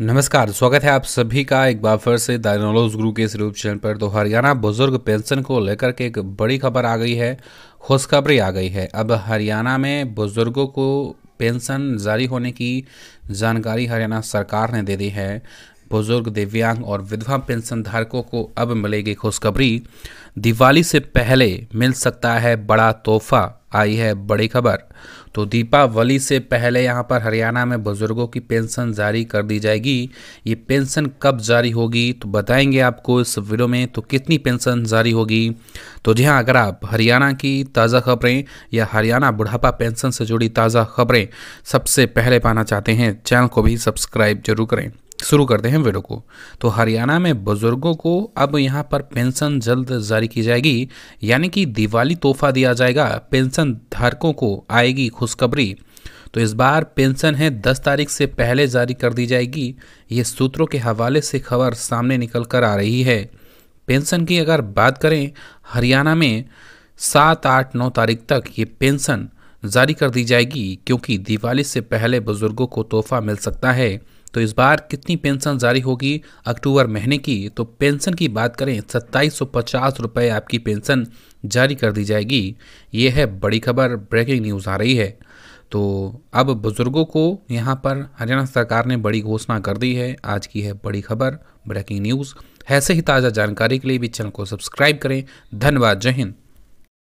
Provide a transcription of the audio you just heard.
नमस्कार स्वागत है आप सभी का एक बार फिर से दाइनोलॉज गुरु के इस चैनल पर तो हरियाणा बुजुर्ग पेंशन को लेकर के एक बड़ी खबर आ गई है खुशखबरी आ गई है अब हरियाणा में बुजुर्गों को पेंशन जारी होने की जानकारी हरियाणा सरकार ने दे दी है बुजुर्ग दिव्यांग और विधवा पेंशन धारकों को अब मिलेगी खुशखबरी दिवाली से पहले मिल सकता है बड़ा तोहफा आई है बड़ी खबर तो दीपावली से पहले यहाँ पर हरियाणा में बुजुर्गों की पेंशन जारी कर दी जाएगी ये पेंशन कब जारी होगी तो बताएंगे आपको इस वीडियो में तो कितनी पेंशन जारी होगी तो जी हाँ अगर आप हरियाणा की ताज़ा खबरें या हरियाणा बुढ़ापा पेंशन से जुड़ी ताज़ा खबरें सबसे पहले पाना चाहते हैं चैनल को भी सब्सक्राइब जरूर करें शुरू करते हैं वीडियो को तो हरियाणा में बुजुर्गों को अब यहाँ पर पेंशन जल्द जारी की जाएगी यानी कि दिवाली तोहफा दिया जाएगा पेंशन धारकों को आएगी खुशखबरी तो इस बार पेंशन है 10 तारीख से पहले जारी कर दी जाएगी ये सूत्रों के हवाले से खबर सामने निकल कर आ रही है पेंशन की अगर बात करें हरियाणा में सात आठ नौ तारीख तक ये पेंशन जारी कर दी जाएगी क्योंकि दिवाली से पहले बुजुर्गों को तोहफा मिल सकता है तो इस बार कितनी पेंशन जारी होगी अक्टूबर महीने की तो पेंशन की बात करें सत्ताईस सौ आपकी पेंशन जारी कर दी जाएगी ये है बड़ी खबर ब्रेकिंग न्यूज़ आ रही है तो अब बुज़ुर्गों को यहाँ पर हरियाणा सरकार ने बड़ी घोषणा कर दी है आज की है बड़ी खबर ब्रेकिंग न्यूज़ ऐसे ही ताज़ा जानकारी के लिए भी चैनल को सब्सक्राइब करें धन्यवाद जय हिंद